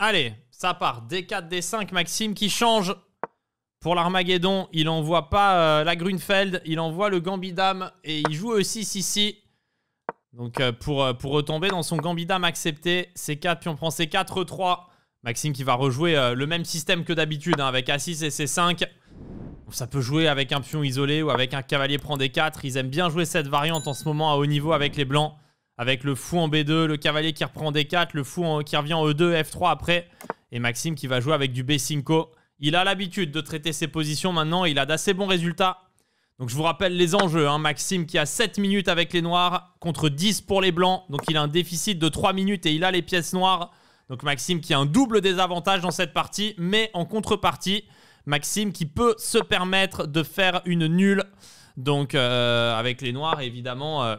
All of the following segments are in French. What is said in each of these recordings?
Allez, ça part. D4, D5, Maxime qui change pour l'Armageddon. Il n'envoie pas euh, la Grünfeld, il envoie le Gambidam et il joue aussi 6 ici. Donc euh, pour, euh, pour, retomber dans son Gambidam accepté, C4, puis on prend C4, 3 e Maxime qui va rejouer le même système que d'habitude hein, avec A6 et C5. ça peut jouer avec un pion isolé ou avec un cavalier prend D4. Ils aiment bien jouer cette variante en ce moment à haut niveau avec les blancs avec le fou en B2, le cavalier qui reprend D4, le fou qui revient en E2, F3 après, et Maxime qui va jouer avec du B5. Il a l'habitude de traiter ses positions maintenant, il a d'assez bons résultats. Donc je vous rappelle les enjeux, hein. Maxime qui a 7 minutes avec les noirs contre 10 pour les blancs, donc il a un déficit de 3 minutes et il a les pièces noires. Donc Maxime qui a un double désavantage dans cette partie, mais en contrepartie, Maxime qui peut se permettre de faire une nulle. Donc euh, avec les noirs, évidemment, euh,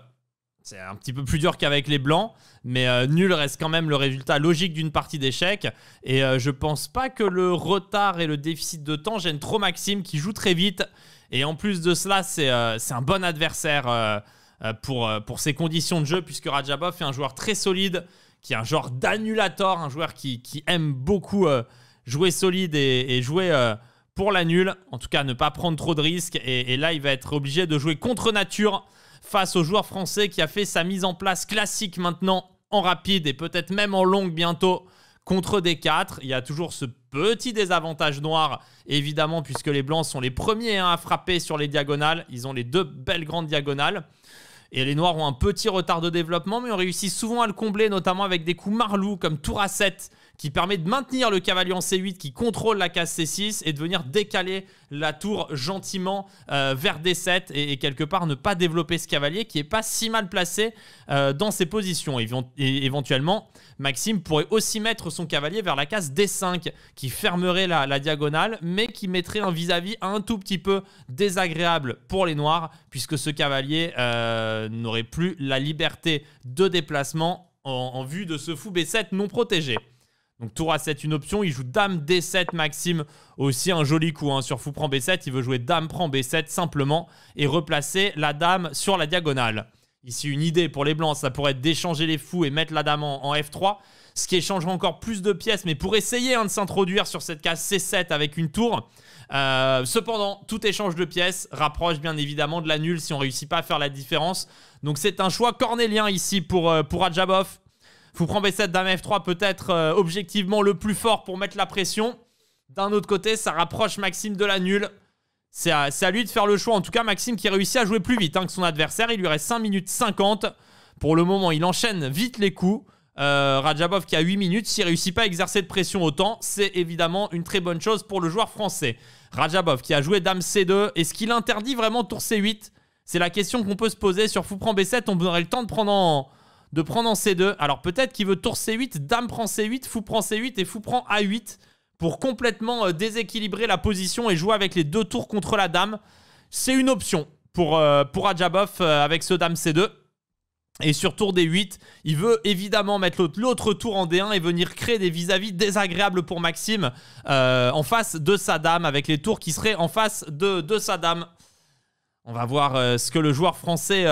c'est un petit peu plus dur qu'avec les blancs, mais euh, nul reste quand même le résultat logique d'une partie d'échecs. Et je euh, je pense pas que le retard et le déficit de temps gênent trop Maxime qui joue très vite. Et en plus de cela, c'est euh, un bon adversaire pour, pour ses conditions de jeu, puisque Rajabov est un joueur très solide, qui est un genre d'annulator, un joueur qui, aime beaucoup jouer solide et, jouer pour la nulle. En tout cas, ne pas prendre trop de risques. Et, et là, il va être obligé de jouer contre nature face au joueur français qui a fait sa mise en place classique maintenant en rapide et peut-être même en longue bientôt contre des 4. Il y a toujours ce petit désavantage noir, évidemment, puisque les Blancs sont les premiers hein, à frapper sur les diagonales. Ils ont les deux belles grandes diagonales. Et les Noirs ont un petit retard de développement, mais on réussit souvent à le combler, notamment avec des coups marlous comme tour à 7 qui permet de maintenir le cavalier en C8 qui contrôle la case C6 et de venir décaler la tour gentiment euh, vers D7 et, quelque part ne pas développer ce cavalier qui n'est pas si mal placé euh, dans ses positions. éventuellement, Maxime pourrait aussi mettre son cavalier vers la case D5 qui fermerait la, diagonale mais qui mettrait un vis-à-vis un tout petit peu désagréable pour les Noirs puisque ce cavalier euh, n'aurait plus la liberté de déplacement en vue de ce fou B7 non protégé. Donc tour A7 une option, il joue dame D7 Maxime aussi un joli coup hein. sur fou prend B7, il veut jouer dame prend B7 simplement et replacer la dame sur la diagonale. Ici une idée pour les blancs, ça pourrait être d'échanger les fous et mettre la dame en, F3, ce qui échangerait encore plus de pièces mais pour essayer hein, de s'introduire sur cette case C7 avec une tour. Euh, cependant, tout échange de pièces rapproche bien évidemment de la nulle si on ne réussit pas à faire la différence. Donc c'est un choix cornélien ici pour, euh, pour Adjabov. Fou prend B7 Dame F3 peut être euh, objectivement le plus fort pour mettre la pression. D'un autre côté, ça rapproche Maxime de la nulle. C'est à, lui de faire le choix. En tout cas, Maxime qui réussit à jouer plus vite hein, que son adversaire. Il lui reste 5 minutes 50. Pour le moment, il enchaîne vite les coups. Euh, Rajabov qui a 8 minutes, s'il réussit pas à exercer de pression autant, c'est évidemment une très bonne chose pour le joueur français. Rajabov qui a joué Dame C2, est-ce qu'il interdit vraiment Tour C8 C'est la question qu'on peut se poser sur Fou prend B7, on aurait le temps de prendre en, de prendre en C2. Alors peut-être qu'il veut tour C8, dame prend C8, fou prend C8 et fou prend A8 pour complètement euh, déséquilibrer la position et jouer avec les deux tours contre la dame. C'est une option pour, euh, pour Adjabov euh, avec ce dame C2. Et sur tour D8, il veut évidemment mettre l'autre tour en D1 et venir créer des vis-à-vis désagréables pour Maxime en face de sa dame, avec les tours qui seraient en face de, de sa dame. On va voir ce que le joueur français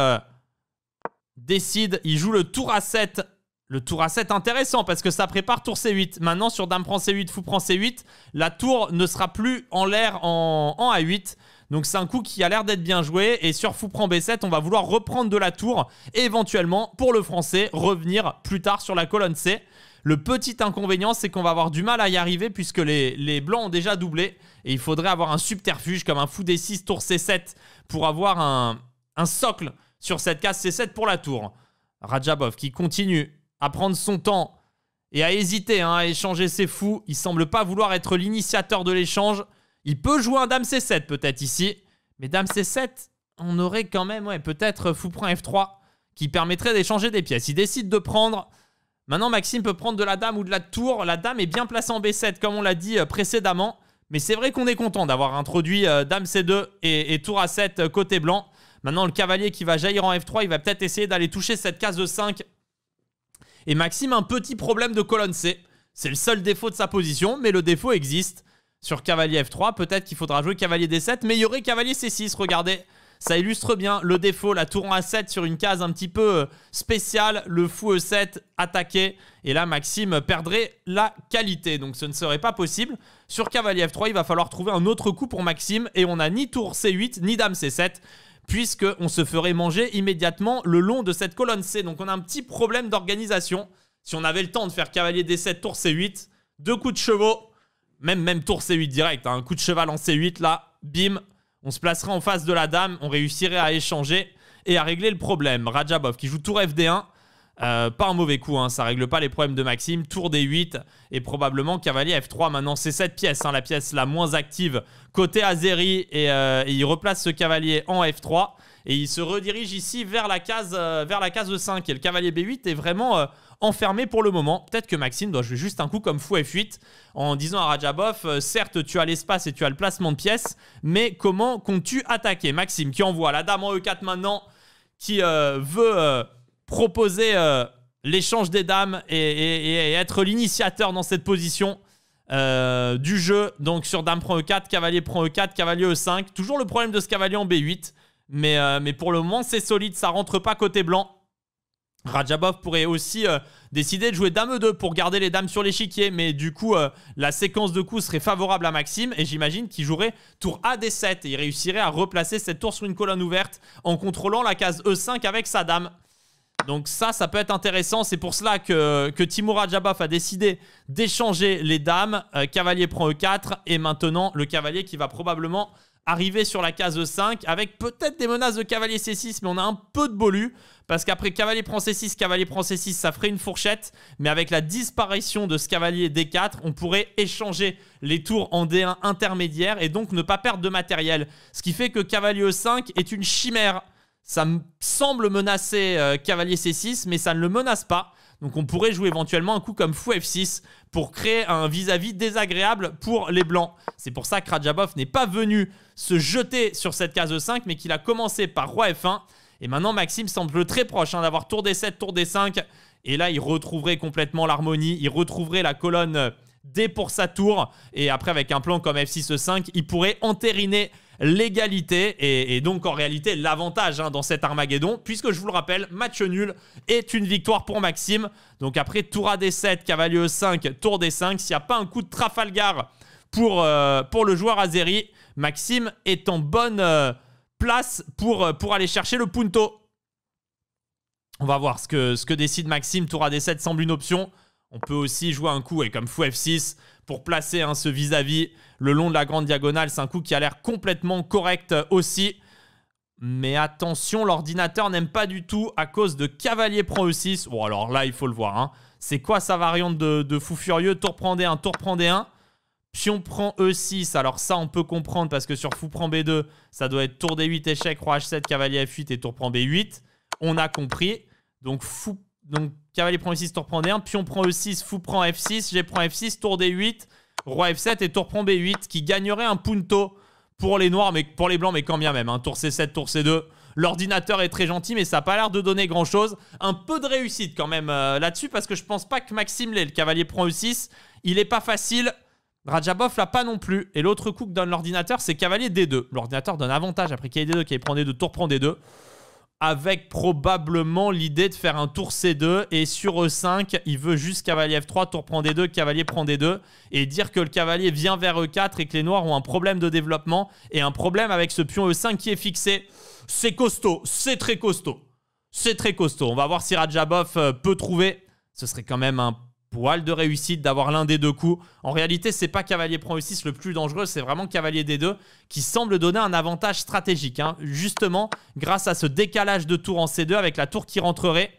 décide, il joue le tour à 7. Le tour à 7 intéressant parce que ça prépare tour C8. Maintenant, sur dame prend C8, fou prend C8, la tour ne sera plus en l'air en, A8. Donc c'est un coup qui a l'air d'être bien joué. Et sur fou prend B7, on va vouloir reprendre de la tour et éventuellement, pour le français, revenir plus tard sur la colonne C. Le petit inconvénient, c'est qu'on va avoir du mal à y arriver puisque les, blancs ont déjà doublé. Et il faudrait avoir un subterfuge comme un fou D6, tour C7 pour avoir un socle sur cette case C7 pour la tour. Rajabov qui continue à prendre son temps et à hésiter hein, à échanger ses fous. Il semble pas vouloir être l'initiateur de l'échange. Il peut jouer un dame C7 peut-être ici. Mais dame C7, on aurait quand même ouais, peut-être fou prend F3 qui permettrait d'échanger des pièces. Il décide de prendre. Maintenant, Maxime peut prendre de la dame ou de la tour. La dame est bien placée en B7 comme on l'a dit euh, précédemment. Mais c'est vrai qu'on est content d'avoir introduit euh, dame C2 et, et tour A7 euh, côté blanc. Maintenant, le cavalier qui va jaillir en F3, il va peut-être essayer d'aller toucher cette case de 5. Et Maxime a un petit problème de colonne C. C'est le seul défaut de sa position, mais le défaut existe. Sur cavalier F3, peut-être qu'il faudra jouer cavalier D7, mais il y aurait cavalier C6, regardez. Ça illustre bien le défaut, la tour en A7 sur une case un petit peu euh, spéciale, le fou E7 attaqué. Et là, Maxime perdrait la qualité, donc ce ne serait pas possible. Sur cavalier F3, il va falloir trouver un autre coup pour Maxime, et on n'a ni tour C8, ni dame C7 puisqu'on se ferait manger immédiatement le long de cette colonne C. Donc on a un petit problème d'organisation. Si on avait le temps de faire cavalier D7, tour C8, deux coups de chevaux, même, même tour C8 direct, hein, un coup de cheval en C8 là, bim, on se placerait en face de la dame, on réussirait à échanger et à régler le problème. Rajabov qui joue tour FD1, euh, pas un mauvais coup, hein, ça règle pas les problèmes de Maxime. Tour d 8 et probablement cavalier F3. Maintenant, c'est cette pièce, hein, la pièce la moins active côté Azeri. Et, euh, il replace ce cavalier en F3. Et il se redirige ici vers la case, e vers la case 5. Et le cavalier B8 est vraiment enfermé pour le moment. Peut-être que Maxime doit jouer juste un coup comme fou F8 en disant à Rajabov, certes tu as l'espace et tu as le placement de pièces, mais comment comptes-tu attaquer Maxime qui envoie la dame en E4 maintenant, qui veut proposer euh, l'échange des dames et, être l'initiateur dans cette position euh, du jeu. Donc sur dame prend E4, cavalier prend E4, cavalier E5. Toujours le problème de ce cavalier en B8. Mais, euh, mais pour le moment, c'est solide, ça rentre pas côté blanc. Rajabov pourrait aussi décider de jouer dame E2 pour garder les dames sur l'échiquier. Mais du coup, la séquence de coups serait favorable à Maxime. Et j'imagine qu'il jouerait tour A D7. Et il réussirait à replacer cette tour sur une colonne ouverte en contrôlant la case E5 avec sa dame. Donc ça, ça peut être intéressant. C'est pour cela que, que Timura a décidé d'échanger les dames. Euh, cavalier prend E4 et maintenant le cavalier qui va probablement arriver sur la case E5 avec peut-être des menaces de cavalier C6, mais on a un peu de bolu. Parce qu'après cavalier prend C6, cavalier prend C6, ça ferait une fourchette. Mais avec la disparition de ce cavalier D4, on pourrait échanger les tours en D1 intermédiaire et donc ne pas perdre de matériel. Ce qui fait que cavalier E5 est une chimère ça me semble menacer euh, cavalier C6, mais ça ne le menace pas. Donc on pourrait jouer éventuellement un coup comme fou F6 pour créer un vis-à-vis désagréable pour les blancs. C'est pour ça que Radjabov n'est pas venu se jeter sur cette case e 5, mais qu'il a commencé par roi F1. Et maintenant, Maxime semble très proche hein, d'avoir tour D7, tour D5. Et là, il retrouverait complètement l'harmonie, il retrouverait la colonne D pour sa tour. Et après, avec un plan comme F6-E5, il pourrait entériner l'égalité et, donc en réalité l'avantage hein, dans cet Armageddon, puisque je vous le rappelle, match nul est une victoire pour Maxime. Donc après tour à D7, cavalier E5, tour D5, s'il n'y a pas un coup de Trafalgar pour, euh, pour le joueur azéri, Maxime est en bonne euh, place pour, euh, pour aller chercher le punto. On va voir ce que, ce que décide Maxime. Tour à D7 semble une option. On peut aussi jouer un coup, et comme fou F6, pour placer hein, ce vis-à-vis. vis à vis le long de la grande diagonale. C'est un coup qui a l'air complètement correct euh, aussi. Mais attention, l'ordinateur n'aime pas du tout à cause de cavalier prend E6. Bon, alors là, il faut le voir. Hein. C'est quoi sa variante de, fou furieux Tour prend D1, tour prend D1. Pion prend E6. Alors ça, on peut comprendre parce que sur fou prend B2, ça doit être tour D8, échec, roi H7, cavalier F8 et tour prend B8. On a compris. Donc, fou, donc cavalier prend E6, tour prend D1. Pion prend E6, fou prend F6, j'ai prend F6, tour D8. Roi F7 et tour prend B8 qui gagnerait un punto pour les noirs, mais pour les blancs, mais quand bien même. Hein. Tour C7, tour C2. L'ordinateur est très gentil, mais ça n'a pas l'air de donner grand chose. Un peu de réussite quand même euh, là-dessus, parce que je pense pas que Maxime Lé, le cavalier prend E6, il est pas facile. Rajabov l'a pas non plus. Et l'autre coup que donne l'ordinateur, c'est cavalier D2. L'ordinateur donne avantage après qu'il ait D2, qu'il prend D2, tour prend D2 avec probablement l'idée de faire un tour C2 et sur E5, il veut juste cavalier F3, tour prend D2, cavalier prend D2 et dire que le cavalier vient vers E4 et que les noirs ont un problème de développement et un problème avec ce pion E5 qui est fixé. C'est costaud, c'est très costaud. C'est très costaud. On va voir si Rajabov euh, peut trouver. Ce serait quand même un poil de réussite d'avoir l'un des deux coups. En réalité, c'est pas cavalier prend 6 le plus dangereux, c'est vraiment cavalier des 2 qui semble donner un avantage stratégique, hein. justement grâce à ce décalage de tour en c2 avec la tour qui rentrerait.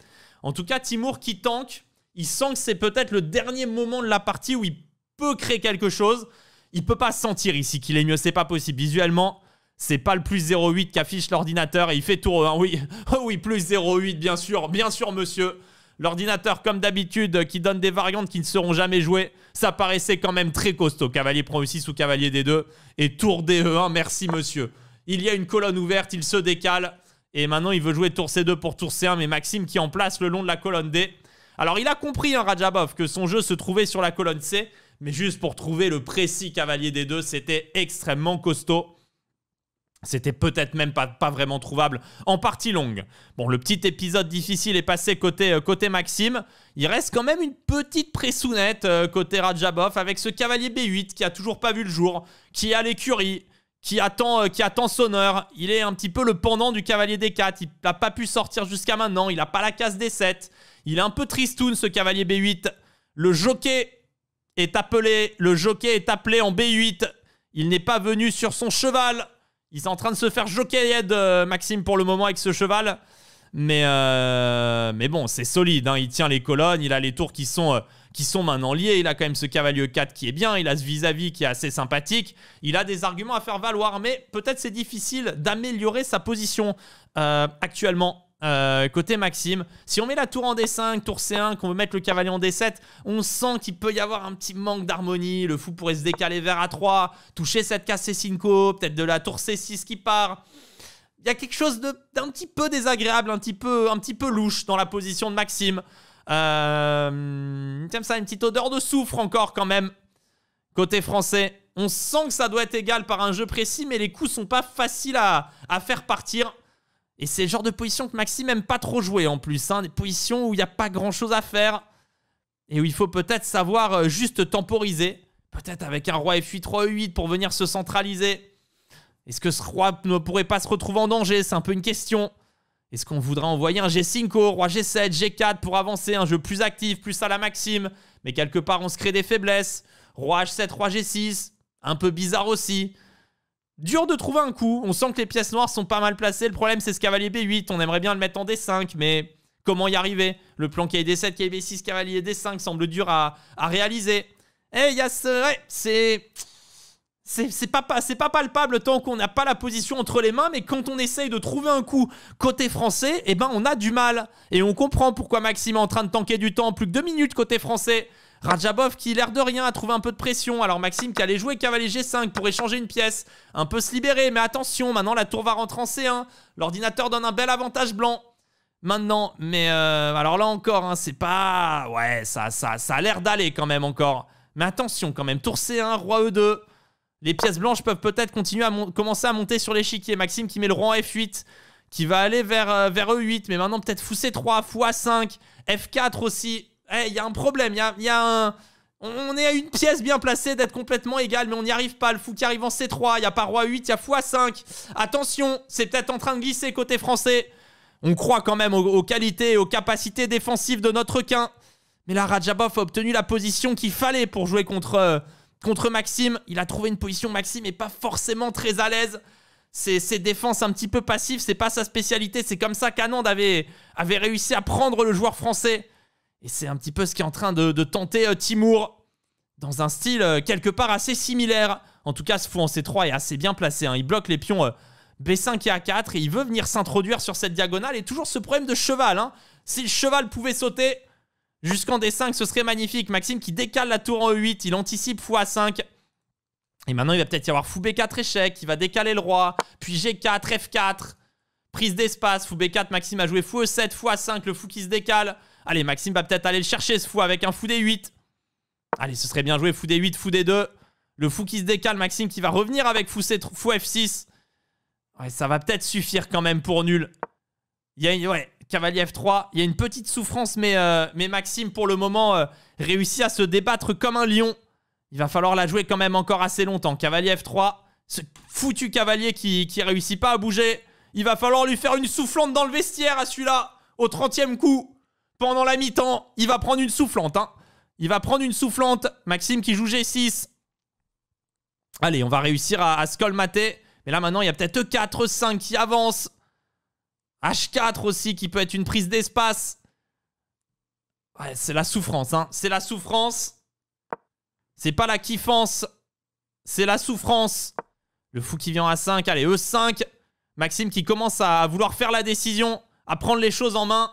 En tout cas, Timur qui tank, il sent que c'est peut-être le dernier moment de la partie où il peut créer quelque chose. Il peut pas sentir ici qu'il est mieux, c'est pas possible. Visuellement, c'est pas le plus 0,8 qu'affiche l'ordinateur et il fait tour hein. Oui, oui, plus 0,8, bien sûr, bien sûr, monsieur. L'ordinateur, comme d'habitude, euh, qui donne des variantes qui ne seront jamais jouées. Ça paraissait quand même très costaud. Cavalier prend aussi e ou cavalier D2. Et tour DE1, merci monsieur. Il y a une colonne ouverte, il se décale. Et maintenant, il veut jouer tour C2 pour tour C1. Mais Maxime qui en place le long de la colonne D. Alors, il a compris, en hein, Rajabov, que son jeu se trouvait sur la colonne C. Mais juste pour trouver le précis cavalier D2, c'était extrêmement costaud. C'était peut-être même pas, pas, vraiment trouvable en partie longue. Bon, le petit épisode difficile est passé côté, euh, côté Maxime. Il reste quand même une petite pressounette euh, côté Rajabov avec ce cavalier B8 qui a toujours pas vu le jour, qui a l'écurie, qui attend, euh, qui attend son heure. Il est un petit peu le pendant du cavalier D4. Il n'a pas pu sortir jusqu'à maintenant. Il n'a pas la case D7. Il est un peu tristoun ce cavalier B8. Le jockey est appelé. Le jockey est appelé en B8. Il n'est pas venu sur son cheval. Il est en train de se faire joker euh, Maxime, pour le moment, avec ce cheval. Mais, euh, mais bon, c'est solide. Hein. Il tient les colonnes, il a les tours qui sont, euh, qui sont maintenant liées. Il a quand même ce cavalier 4 qui est bien. Il a ce vis-à-vis qui est assez sympathique. Il a des arguments à faire valoir, mais peut-être c'est difficile d'améliorer sa position actuellement. Euh, côté Maxime, si on met la tour en D5, tour C1, qu'on veut mettre le cavalier en D7, on sent qu'il peut y avoir un petit manque d'harmonie. Le fou pourrait se décaler vers A3, toucher cette case C5, peut-être de la tour C6 qui part. Il y a quelque chose d'un petit peu désagréable, un petit peu, un petit peu louche dans la position de Maxime. Euh, ça, une petite odeur de soufre encore quand même. Côté français, on sent que ça doit être égal par un jeu précis, mais les coups sont pas faciles à faire partir. Et c'est le genre de position que Maxime aime pas trop jouer en plus. Hein. des positions où il n'y a pas grand chose à faire. Et où il faut peut-être savoir euh, juste temporiser. Peut-être avec un roi f8, roi 8 pour venir se centraliser. Est-ce que ce roi ne pourrait pas se retrouver en danger C'est un peu une question. Est-ce qu'on voudrait envoyer un G5, roi G7, G4 pour avancer Un jeu plus actif, plus à la Maxime. Mais quelque part, on se crée des faiblesses. Roi H7, roi G6. Un peu bizarre aussi. Dur de trouver un coup. On sent que les pièces noires sont pas mal placées. Le problème, c'est ce cavalier B8. On aimerait bien le mettre en D5, mais comment y arriver Le plan est D7, cavalier B6, cavalier D5 semble dur à, réaliser. Eh, Yass, ouais, c'est... C'est pas, pas palpable tant qu'on n'a pas la position entre les mains, mais quand on essaye de trouver un coup côté français, eh ben on a du mal. Et on comprend pourquoi Maxime est en train de tanker du temps. Plus que deux minutes côté français. Rajabov qui, l'air de rien, a trouvé un peu de pression. Alors Maxime qui allait jouer cavalier G5 pour échanger une pièce. Un peu se libérer, mais attention, maintenant la tour va rentrer en C1. L'ordinateur donne un bel avantage blanc. Maintenant, mais euh, alors là encore, hein, c'est pas... Ouais, ça, ça, ça a l'air d'aller quand même encore. Mais attention quand même, tour C1, roi E2. Les pièces blanches peuvent peut-être continuer à commencer à monter sur l'échiquier. Maxime qui met le roi en F8, qui va aller vers, euh, vers E8, mais maintenant peut-être fou C3, fou A5, F4 aussi il eh, y a un problème, il y a, un... On est à une pièce bien placée d'être complètement égal, mais on n'y arrive pas. Le fou qui arrive en C3, il y a pas roi 8, il y a x5. Attention, c'est peut-être en train de glisser côté français. On croit quand même aux, qualités et aux capacités défensives de notre quin. Mais là, Rajabov a obtenu la position qu'il fallait pour jouer contre, euh, contre Maxime. Il a trouvé une position, Maxime n'est pas forcément très à l'aise. Ses, défenses un petit peu passives, c'est pas sa spécialité. C'est comme ça qu'Anand avait, avait réussi à prendre le joueur français. Et c'est un petit peu ce qui est en train de, tenter euh, Timur Timour, dans un style euh, quelque part assez similaire. En tout cas, ce fou en C3 est assez bien placé. Hein. Il bloque les pions euh, B5 et A4 et il veut venir s'introduire sur cette diagonale. Et toujours ce problème de cheval. Hein. Si le cheval pouvait sauter jusqu'en D5, ce serait magnifique. Maxime qui décale la tour en E8, il anticipe fou A5. Et maintenant, il va peut-être y avoir fou B4 échec, il va décaler le roi, puis G4, F4, prise d'espace, fou B4, Maxime a joué fou E7, fou A5, le fou qui se décale, Allez, Maxime va peut-être aller le chercher ce fou avec un fou des 8. Allez, ce serait bien joué. Fou des 8, fou des 2. Le fou qui se décale, Maxime qui va revenir avec fou, F6. Ouais, ça va peut-être suffire quand même pour nul. Il y a ouais, cavalier F3. Il y a une petite souffrance, mais, euh, mais Maxime, pour le moment, euh, réussit à se débattre comme un lion. Il va falloir la jouer quand même encore assez longtemps. Cavalier F3. Ce foutu cavalier qui, qui réussit pas à bouger. Il va falloir lui faire une soufflante dans le vestiaire à celui-là. Au 30e coup. Pendant la mi-temps, il va prendre une soufflante. Hein. Il va prendre une soufflante. Maxime qui joue G6. Allez, on va réussir à, se colmater. Mais là, maintenant, il y a peut-être 4, 5 qui avance. H4 aussi, qui peut être une prise d'espace. c'est la souffrance, hein. C'est la souffrance. C'est pas la kiffance. C'est la souffrance. Le fou qui vient à 5. Allez, E5. Maxime qui commence à vouloir faire la décision, à prendre les choses en main.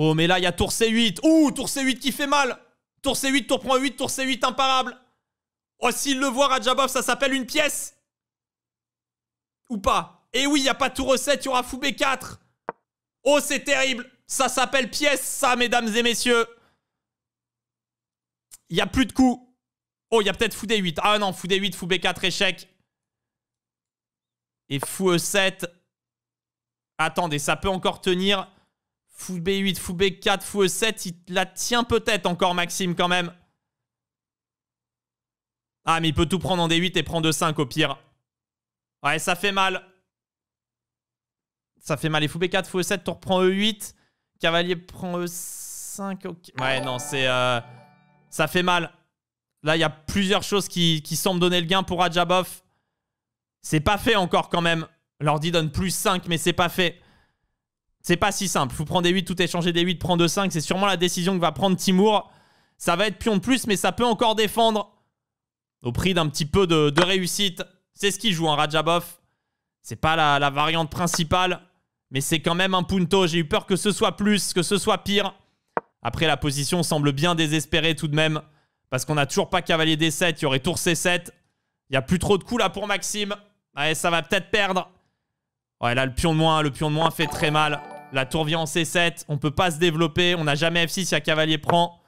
Oh, mais là, il y a tour C8. Ouh, tour C8 qui fait mal. Tour C8, tour prend 8, tour C8 imparable. Oh, s'il le voit, Rajabov, ça s'appelle une pièce. Ou pas Eh oui, il n'y a pas tour E7, il y aura fou B4. Oh, c'est terrible. Ça s'appelle pièce, ça, mesdames et messieurs. Il n'y a plus de coups. Oh, il y a peut-être fou D8. Ah non, fou D8, fou B4, échec. Et fou E7. Attendez, ça peut encore tenir. Fou B8, fou B4, fou E7. Il la tient peut-être encore, Maxime, quand même. Ah, mais il peut tout prendre en D8 et prendre E5 au pire. Ouais, ça fait mal. Ça fait mal. Et fou B4, fou E7, tour prend E8. Cavalier prend E5. ok. Ouais, non, c'est... Euh, ça fait mal. Là, il y a plusieurs choses qui, qui semblent donner le gain pour Adjabov. C'est pas fait encore quand même. L'ordi donne plus 5, mais c'est pas fait. C'est pas si simple. Vous prendre des 8, tout échanger des 8, prend de 5. C'est sûrement la décision que va prendre Timur. Ça va être pion de plus, mais ça peut encore défendre au prix d'un petit peu de, réussite. C'est ce qu'il joue en hein, Rajabov. C'est pas la, variante principale, mais c'est quand même un punto. J'ai eu peur que ce soit plus, que ce soit pire. Après, la position semble bien désespérée tout de même, parce qu'on n'a toujours pas cavalier des 7 Il y aurait tour C7. Il n'y a plus trop de coups là pour Maxime. Ouais, ça va peut-être perdre. Ouais, là, le pion de moins, le pion de moins fait très mal. La tour vient en C7. On peut pas se développer. On n'a jamais F6. Il y a cavalier prend.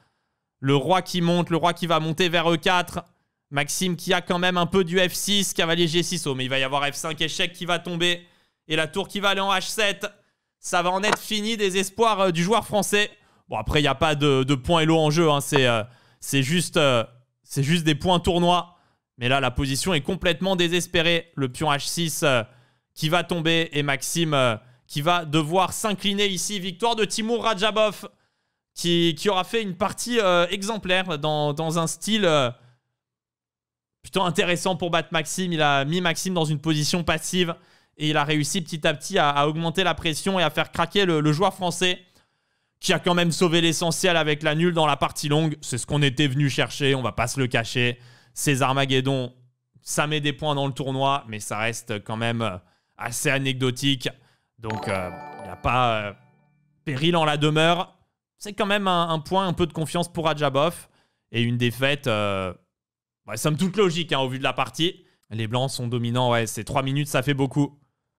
Le roi qui monte. Le roi qui va monter vers E4. Maxime qui a quand même un peu du F6. Cavalier G6. Oh, mais il va y avoir F5 échec qui va tomber. Et la tour qui va aller en H7. Ça va en être fini des espoirs euh, du joueur français. Bon, après, il n'y a pas de, points points Elo en jeu. Hein. Euh, c'est juste, euh, c'est juste des points tournois. Mais là, la position est complètement désespérée. Le pion H6 qui va tomber et Maxime qui va devoir s'incliner ici. Victoire de Timur Rajabov, qui, qui aura fait une partie euh, exemplaire dans, un style euh, plutôt intéressant pour battre Maxime. Il a mis Maxime dans une position passive et il a réussi petit à petit à, augmenter la pression et à faire craquer le, joueur français qui a quand même sauvé l'essentiel avec la nulle dans la partie longue. C'est ce qu'on était venu chercher, on va pas se le cacher. Ces Armageddon, ça met des points dans le tournoi, mais ça reste quand même euh, assez anecdotique. Donc, il euh, n'y a pas euh, péril en la demeure. C'est quand même un, point, un peu de confiance pour Adjabov. Et une défaite, euh, somme toute logique hein, au vu de la partie. Les Blancs sont dominants, ouais, c'est 3 minutes, ça fait beaucoup.